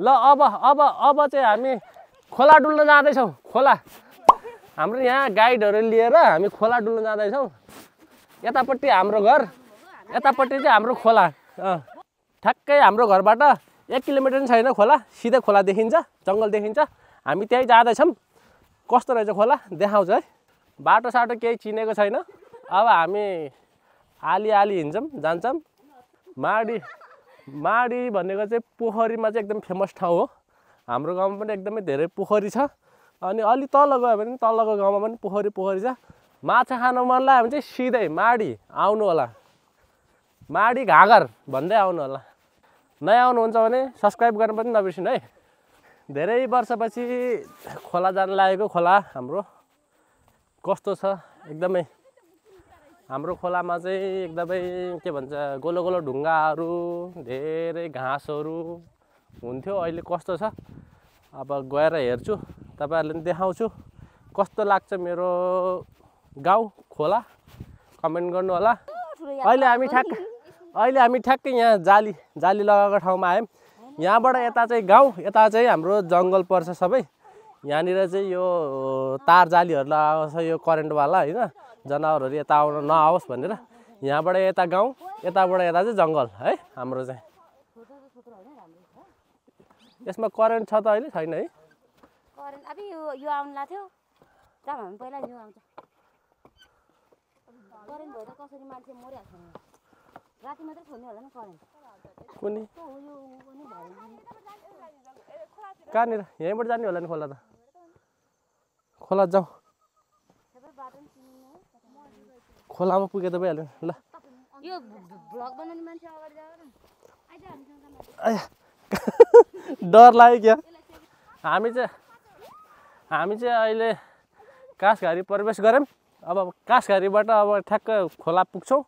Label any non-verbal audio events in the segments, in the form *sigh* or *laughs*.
ल अब अब अब चाहिँ हामी खोला डुल्न जाँदैछौँ खोला हाम्रो यहाँ गाइडहरू लिएर हामी खोला डुल्न जाँदैछौँ यतापट्टि हाम्रो घर यतापट्टि चाहिँ हाम्रो खोला ठ्याक्कै हाम्रो घरबाट एक किलोमिटर पनि छैन खोला सिधै खोला देखिन्छ जङ्गल देखिन्छ हामी त्यहीँ जाँदैछौँ कस्तो रहेछ खोला देखाउँछ है बाटो साटो केही चिनेको छैन अब हामी आली आली हिँड्छौँ जान्छौँ माडी माडी भनेको चाहिँ पोखरीमा चाहिँ एकदम फेमस ठाउँ हो हाम्रो गाउँमा पनि एकदमै धेरै पोखरी छ अनि अलि तल गयो भने तलको गाउँमा पनि पोखरी पोखरी छ माछा खान मन लाग्यो भने चाहिँ सिधै माडी आउनु होला माडी घागर भन्दै आउनु होला नयाँ आउनुहुन्छ भने सब्सक्राइब गर्नु पनि नबिर्सिनु है धेरै वर्षपछि खोला जान लागेको खोला हाम्रो कस्तो छ एकदमै हाम्रो खोलामा चाहिँ एकदमै के भन्छ गोलो गोलो ढुङ्गाहरू धेरै घाँसहरू हुन्थ्यो अहिले कस्तो छ अब गएर हेर्छु तपाईँहरूले पनि देखाउँछु कस्तो लाग्छ मेरो गाउँ खोला कमेन्ट गर्नु होला अहिले हामी ठ्याक्क अहिले हामी ठ्याक्कै यहाँ जाली जाली लगाएको ठाउँमा आयौँ यहाँबाट यता चाहिँ गाउँ यता चाहिँ हाम्रो जङ्गल पर्छ सबै यहाँनिर चाहिँ यो तार जालीहरू लगाएको छ यो करेन्टवाला होइन जनावरहरू यता आउन नआओस् भनेर यहाँबाट यता गाउँ यताबाट यता चाहिँ जङ्गल है हाम्रो चाहिँ यसमा करेन्ट छ त अहिले छैन है कहाँनिर यहीँबाट जाने होला नि खोला त खोला जाउँ खोलामा पुगे त भइहाल्यो ल डर लाग्यो क्या हामी चाहिँ हामी चाहिँ अहिले काँसघारी प्रवेश गऱ्यौँ अब काँसघारीबाट अब ठ्याक्क खोला पुग्छौँ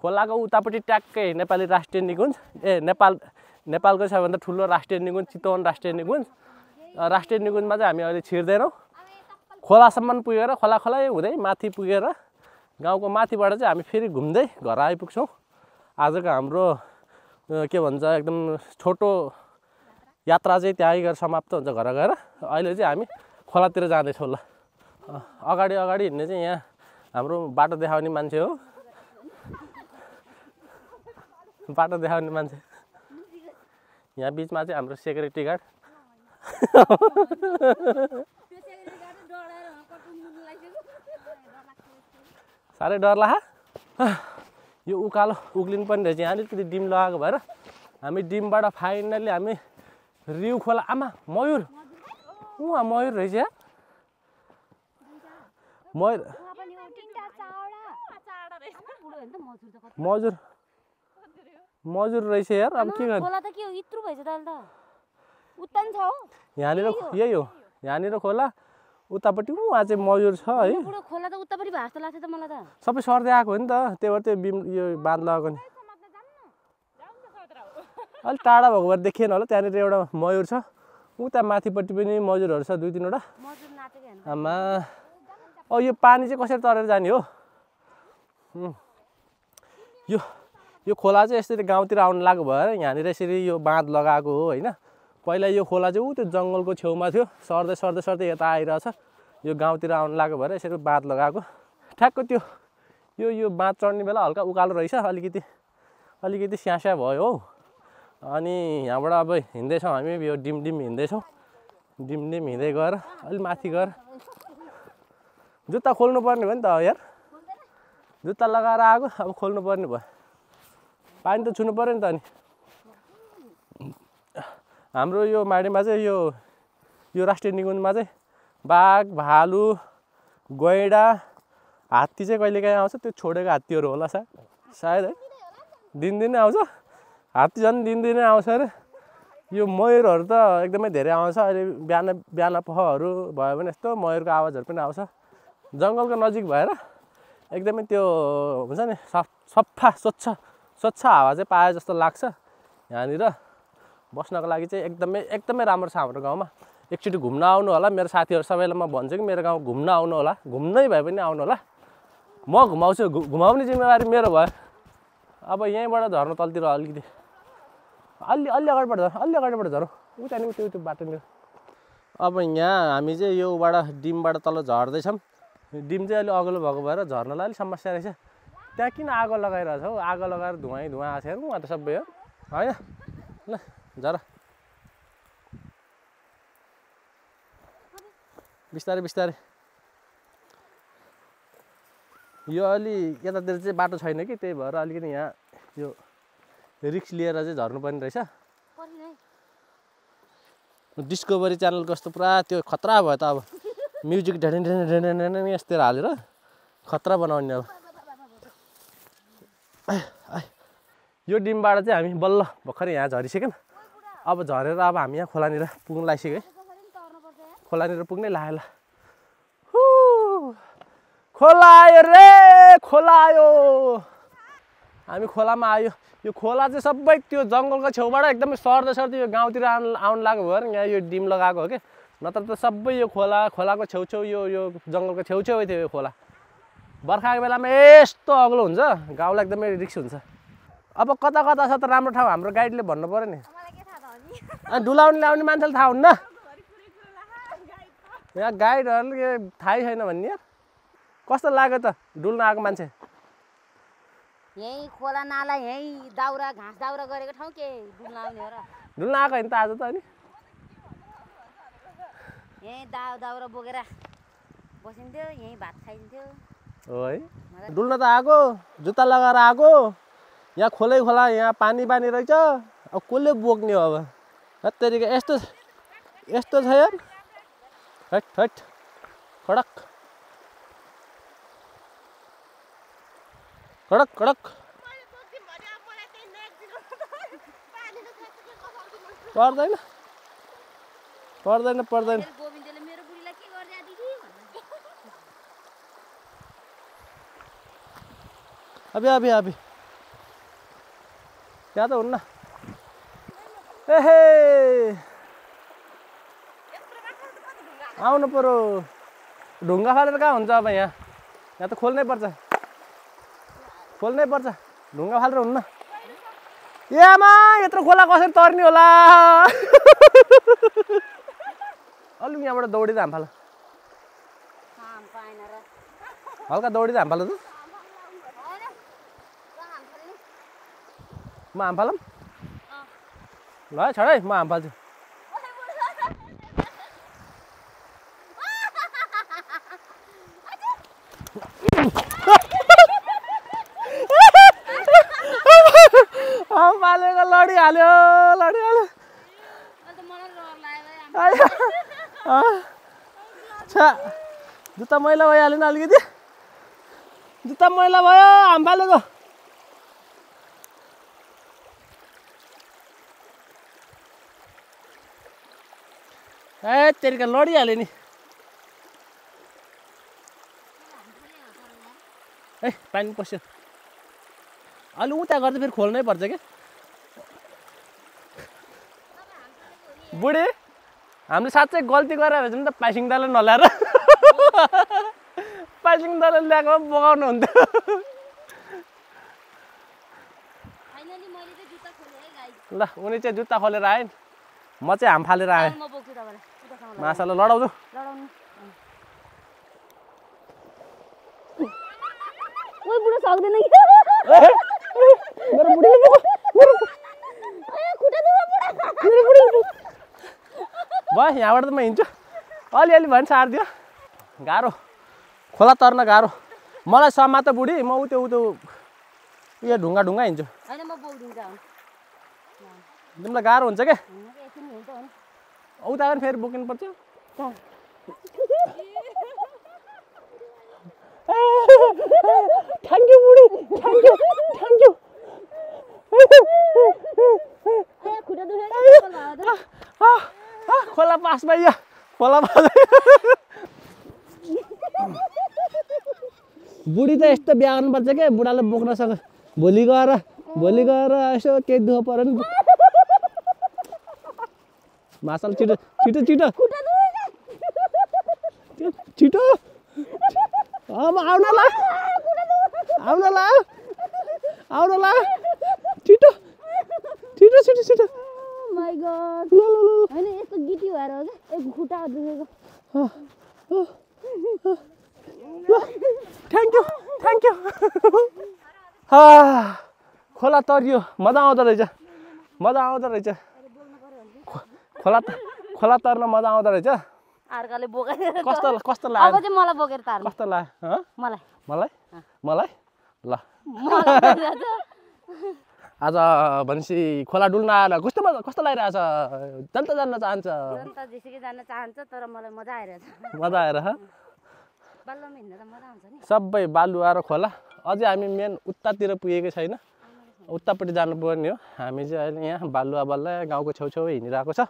खोलाको उतापट्टि ट्याक्कै नेपाली राष्ट्रिय निकुञ्ज ए नेपाल नेपालको सबैभन्दा ठुलो राष्ट्रिय निकुञ्ज चितवन राष्ट्रिय निकुञ्ज राष्ट्रिय निकुञ्जमा चाहिँ हामी अहिले छिर्दैनौँ खोलासम्म पुगेर खोला खोलै हुँदै माथि पुगेर गाउँको माथिबाट चाहिँ हामी फेरि घुम्दै घर आइपुग्छौँ आजको हाम्रो के भन्छ एकदम छोटो यात्रा चाहिँ त्यहीँ गएर समाप्त हुन्छ घर गएर अहिले चाहिँ हामी खोलातिर जाँदैछौँ ल अगाडि अगाडि हिँड्ने चाहिँ यहाँ हाम्रो बाटो देखाउने मान्छे हो बाटो देखाउने मान्छे यहाँ बिचमा चाहिँ हाम्रो सेक्युरिटी गार्ड *laughs* साह्रै डर लाग यो उकालो उक्लिनु पनि रहेछ यहाँ अलिकति डिम लगाएको भएर हामी डिमबाट फाइनल्ली हामी रिउ खोला आमा मयुर उहाँ मयुर रहेछ यहाँ मयुर मजुर मजुर रहेछ यार अब के गर्ने यहाँनिर यही हो यहाँनिर खोला उतापट्टि ऊ चाहिँ मयुर छ है खोला त उतापट्टि लाग्छ त मलाई त सबै सर्दै आएको हो नि त त्यही भएर त्यो बिम यो बाँध लगाएको नि अलिक टाढा भएको भएर देखिएन होला त्यहाँनिर एउटा मयुर छ उता माथिपट्टि पनि मजुरहरू छ दुई तिनवटा आमा औ यो पानी चाहिँ कसरी तरेर जाने हो यो यो खोला चाहिँ यसरी गाउँतिर आउनु लागेको भएर यहाँनिर यसरी यो बाँध लगाएको हो होइन पहिला यो खोला चाहिँ ऊ त्यो जङ्गलको छेउमा थियो सर्दै सर्दै सर्दै यता आइरहेछ यो गाउँतिर आउनु लागेको भएर यसरी बाँध लगाएको ठ्याक्क त्यो यो यो बाँध चढ्ने बेला हल्का उकालो रहेछ अलिकति अलिकति स्यास्या भयो हौ अनि यहाँबाट अब हिँड्दैछौँ हामी यो डिमडिम हिँड्दैछौँ डिमडिम हिँड्दै गएर अलिक माथि गएर जुत्ता खोल्नु पर्ने भयो नि त यार जुत्ता लगाएर आएको अब खोल्नु पर्ने भयो पानी त छुनु पऱ्यो नि त अनि हाम्रो यो माडीमा चाहिँ यो यो राष्ट्रिय निकुञ्जमा चाहिँ बाघ भालु गैँडा हात्ती चाहिँ कहिलेकाहीँ आउँछ त्यो छोडेको हात्तीहरू होला सायद सायद है दिनदिनै आउँछ हात्ती झन् दिनदिनै आउँछ अरे यो मयुरहरू त एकदमै धेरै आउँछ अहिले बिहान बिहान पहहरू भयो भने यस्तो मयुरको आवाजहरू पनि आउँछ जङ्गलको नजिक भएर एकदमै त्यो हुन्छ नि सफ सफा स्वच्छ स्वच्छ हावा चाहिँ पाए जस्तो लाग्छ यहाँनिर बस्नको लागि चाहिँ एकदमै एकदमै राम्रो छ हाम्रो गाउँमा एकचोटि घुम्न आउनु होला मेरो साथीहरू सबैलाई म भन्छु कि मेरो गाउँ घुम्न आउनु होला घुम्नै भए पनि आउनु होला म घुमाउँछु घुमाउने जिम्मेवारी मेरो भयो अब यहीँबाट झर्नु तलतिर अलिकति अलि अलि अगाडिबाट झर अलि अगाडिबाट झरौँ उता नि त्यो त्यो बाटो अब यहाँ हामी चाहिँ योबाट डिमबाट तल झर्दैछौँ डिम चाहिँ अलि अग्लो भएको भएर झर्नलाई अलिक समस्या रहेछ त्यहाँ किन आगो लगाइरहेछ हौ आगो लगाएर धुवाइ धुवा आएको छ उहाँ त सबै हो होइन ल जरा बिस्तारै बिस्तारै यो अलि यतातिर चाहिँ बाटो छैन कि त्यही भएर अलिकति यहाँ यो रिक्स लिएर चाहिँ झर्नु पर्ने रहेछ डिस्कभरी च्यानल कस्तो पुरा त्यो खतरा भयो त अब म्युजिक ढेन ढेन यस्तोतिर हालेर खतरा बनाउने अब यो डिमबाट चाहिँ हामी बल्ल भर्खरै यहाँ झरिसक्यौँ अब झरेर अब हामी यहाँ खोलानिर पुग्नु लागिसक्यो है खोलानिर पुग्नै लाग्यो ल खोला आयो रे खोला आयो हामी खोलामा आयो यो खोला चाहिँ सबै त्यो जङ्गलको छेउबाट एकदमै सर्दै सर्द यो गाउँतिर आउनु आउनु लागेको भयो यहाँ यो डिम लगाएको हो कि नत्र त सबै यो खोला खोलाको छेउछेउ यो यो जङ्गलको छेउछेउ थियो यो खोला बर्खाको बेलामा यस्तो अग्लो हुन्छ गाउँलाई एकदमै रिक्स हुन्छ अब कता कता छ त राम्रो ठाउँ हाम्रो गाइडले भन्नु पऱ्यो नि अनि डुलाउने ल्याउने मान्छेले थाहा हुन्न यहाँ गाइडहरूले थाहै छैन भन्ने कस्तो लाग्यो त डुल्न आएको मान्छे यहीँ खोला नाला यहीँ दाउरा घाँस दाउरा गरेको ठाउँ के डुल्न आउने हो र डुल्न आएको होइन त आज त अनि यहीँ दाउ दाउरा बोकेर बसिन्थ्यो यहीँ भात खाइन्थ्यो हो है डुल्न त आएको जुत्ता लगाएर आएको यहाँ खोलै खोला यहाँ पानी बानी रहेछ अब कसले बोक्ने हो अब हत्या यो यो यार हट हट खडक कड़क कड़क पर्दैन पर्दैन पर्दैन अभी अभी अभी क्या तो हुन्न आउनु पऱ्यो ढुङ्गा फालेर कहाँ हुन्छ अब यहाँ यहाँ त खोल्नै पर्छ खोल्नै पर्छ ढुङ्गा फालेर हुन्न ए यत्रो खोला कसरी तर्ने होला अलिक यहाँबाट दौडिँदा हाम फाल हल्का दौडिँदा हाम फाल त म हाम फालौँ ल है छोड है म हामी फाल्छु हालेको लडिहाल्यो लडिहाल्यो छ जुत्ता मैला भइहाल्यो नि अलिकति जुत्ता मैला भयो हाम फालेको ए तेरिका लडिहाल्यो नि है पानी पस्यो अलि उता गर्दा फेरि खोल्नै पर्छ क्या बुढी हामीले साँच्चै गल्ती गरेर भने त पाइसिङ दालाई नल्याएर *laughs* पाइसिङ दालाई ल्याएको बगाउनु हुन्थ्यो ल उनी चाहिँ जुत्ता खोलेर आयो नि म चाहिँ हाम फालेर आएँ माछालाई लडाउँछु भयो यहाँबाट त म हिँड्छु अलिअलि भयो नि सारिदियो गाह्रो खोला तर्न गाह्रो मलाई समा त बुढी म उत्यो उत्यो उयो ढुङ्गा ढुङ्गा हिँड्छु तिमीलाई गाह्रो हुन्छ क्या उता पनि फेरि बोकिनु पर्छ थ्याङ्क यू बुढी थ्याङ्क यू खोला पास भइयो खोला पास बुढी त यस्तो बिहा गर्नुपर्छ क्या बुढाले बोक्न सक्छ भोलि गएर भोलि गएर यसो केही दुःख पऱ्यो नि मासल छिटो छिटो छिटो छिटो आउन ल आउन ल आउन ल छिटो छिटो छिटो छिटो oh होइन यस्तो गिटी भएर हो क्या खुट्टा दुखेको थ्याङ्क यू थ्याङ्क यू खोला तरियो मजा आउँदो रहेछ मजा आउँदो रहेछ खोला त खोला तर्न मजा आउँदो रहेछ मलाई मलाई ल आज भनेपछि खोला डुल्न आएर कस्तो मजा कस्तो लागिरहेछ जनता जान्न चाहन्छ मजा आएर सबै बालुवा र खोला अझै हामी मेन उतातिर पुगेको छैन उतापट्टि जानुपर्ने हो हामी चाहिँ अहिले यहाँ बालुवा बल्ल गाउँको छेउछेउ हिँडिरहेको छ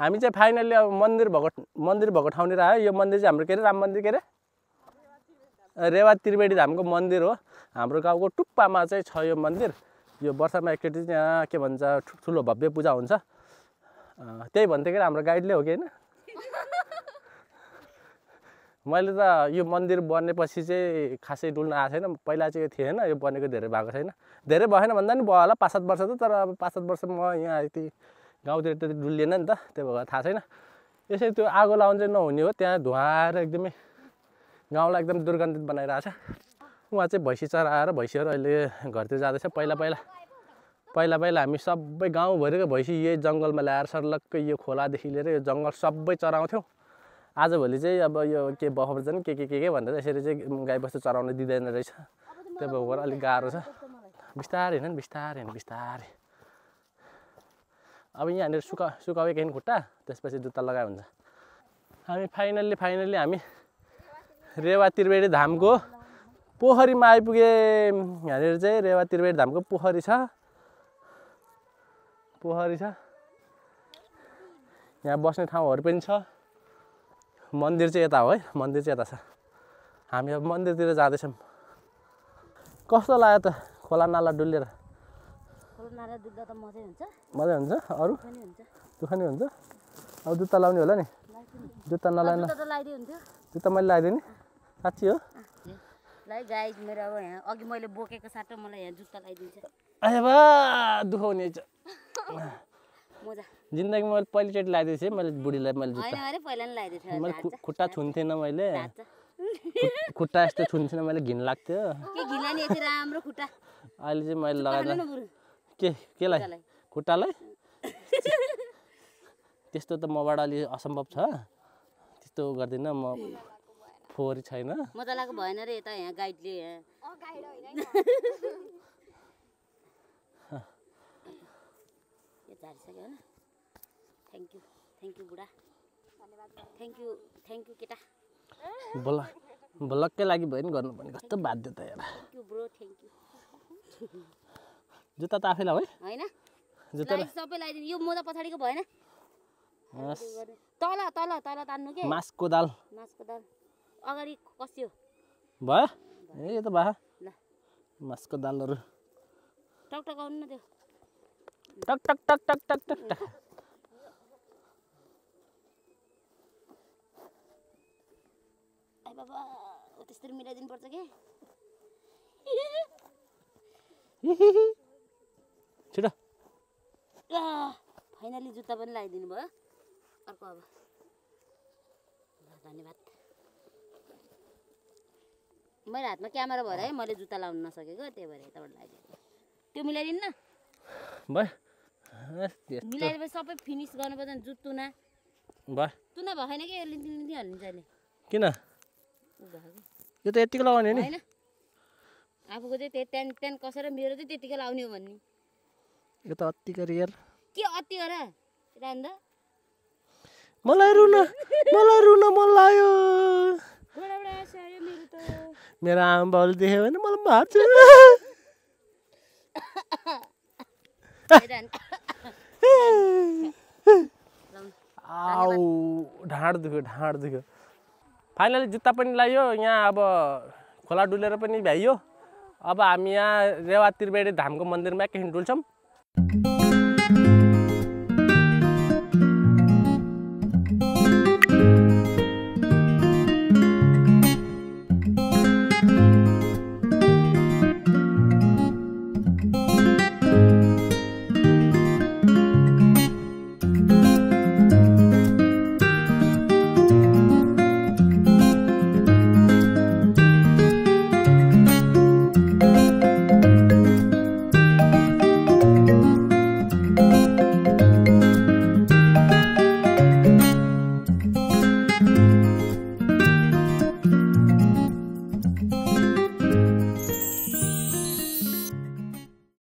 हामी चाहिँ फाइनल्ली अब मन्दिर भएको मन्दिर भएको ठाउँनिर आयो यो मन्दिर चाहिँ हाम्रो के अरे राम मन्दिर के अरे रेवा त्रिवेणी धामको मन्दिर हो हाम्रो गाउँको टुप्पामा चाहिँ छ यो मन्दिर यो वर्षमा एकचोटि यहाँ के भन्छ ठुल्ठुलो भव्य पूजा हुन्छ त्यही भन्थ्यो कि हाम्रो गाइडले हो कि होइन मैले त यो मन्दिर बनेपछि चाहिँ खासै डुल्न आएको छैन पहिला चाहिँ यो थिएन यो बनेको धेरै भएको छैन धेरै भएन भन्दा नि भयो होला पाँच सात वर्ष त तर अब पाँच सात वर्ष म यहाँ यति गाउँतिर त्यति डुल्लिएन नि त त्यही भएर थाहा छैन यसरी त्यो आगो लाउनु चाहिँ नहुने हो त्यहाँ धुवाएर एकदमै गाउँलाई एकदम दुर्गन्धित बनाइरहेको छ उहाँ चाहिँ भैँसी चराएर भैँसीहरू अहिले घरतिर जाँदैछ पहिला पहिला पहिला पहिला हामी सबै गाउँभरिको भैँसी यही जङ्गलमा ल्याएर सर्लक्कै यो खोलादेखि लिएर यो जङ्गल सबै चराउँथ्यौँ आजभोलि चाहिँ अब यो के बफर बफरजन के के के के भनेर यसरी चाहिँ गाईबस्तु चराउन दिँदैन रहेछ त्यही भएर अलिक गाह्रो छ बिस्तारै नि बिस्तारै हेर्नु बिस्तारै अब यहाँनिर सुका सुकाउ खुट्टा त्यसपछि जुत्ता लगायो हुन्छ हामी फाइनल्ली फाइनल्ली हामी रेवा त्रिवेणी धामको पोखरीमा आइपुगे यहाँनिर चाहिँ रेवा त्रिवेणी धामको पोखरी छ पोखरी छ यहाँ बस्ने ठाउँहरू पनि छ मन्दिर चाहिँ यता हो है मन्दिर चाहिँ यता छ हामी अब मन्दिरतिर जाँदैछौँ कस्तो लाग्यो त खोला नाला डुलेर मजा हुन्छ अरू दुखानी हुन्छ अब जुत्ता लाउने होला नि जुत्ता नलाएन जुत्ता मैले लगाइदिएँ नि साँच्ची हो गाई मेरो अब यहाँ अघि मैले बोकेको साटो मलाई यहाँ जुत्ता छ जिन्दगीमा मैले पहिलोचोटि लगाइदिएछु मैले बुढीलाई मैले जुत्ता मैले खुट्टा छुन्थेन मैले खुट्टा यस्तो छुन्थेन मैले घिन लाग्थ्यो अहिले चाहिँ मैले लगाएर के केलाई खुट्टालाई त्यस्तो त मबाट अलि असम्भव छ त्यस्तो गर्दिनँ म फोहोरी छैन मजालाको भएन रे यता यहाँ गाइडले झारिसक्यो होइन थ्याङ्क यू थ्याङ्क यू बुढा थ्याङ्क यू थ्याङ्क यू केटा बोला ब्लककै लागि भयो नि गर्नुपर्ने कस्तो बाध्यता यहाँ ब्रो थ्याङ्क यू जुत्ता त आफै लगाऊ है होइन जुत्ता सबै लगाइदिनु यो मोजा पछाडिको भएन तल तल तल तान्नु के मासको दाल मासको दाल अगाडि कस्यो भयो ए यो त भयो ल मासको दालहरू टकटक आउनु न त्यो टक टक टक टक टक टक टक आई बाबा त्यस्तरी मिलाइदिनु पर्छ कि *laughs* फाइनली जुत्ता पनि लगाइदिनु भयो अर्को अब धन्यवाद मेरो हातमा क्यामेरा भएर है मैले जुत्ता लाउनु नसकेको त्यही भएर यताबाट लगाइदिएको त्यो मिलाइदिनु न भयो मिलाइदिएपछि सबै फिनिस गर्नुपर्छ नि जुत्तुना भयो तुना भएन कि लिन्ती लिन्ती हाल्नुहुन्छ अहिले किन यो त यतिको लगाउने नि आफूको चाहिँ त्यहाँ त्यहाँदेखि कसैले मेरो चाहिँ त्यतिकै लाउने हो भन्ने यो त अत्तिको रियल के अति हो र मलाई रुन मलाई रुन मन लाग्यो मेरो आमा बाउले देख्यो भने मलाई भाँच्छ आउ ढाँड दुख्यो ढाँड दुख्यो फाइनली जुत्ता पनि लगायो यहाँ अब खोला डुलेर पनि भ्याइयो अब हामी यहाँ रेवा त्रिवेणी धामको मन्दिरमा एकैछिन डुल्छौँ thank you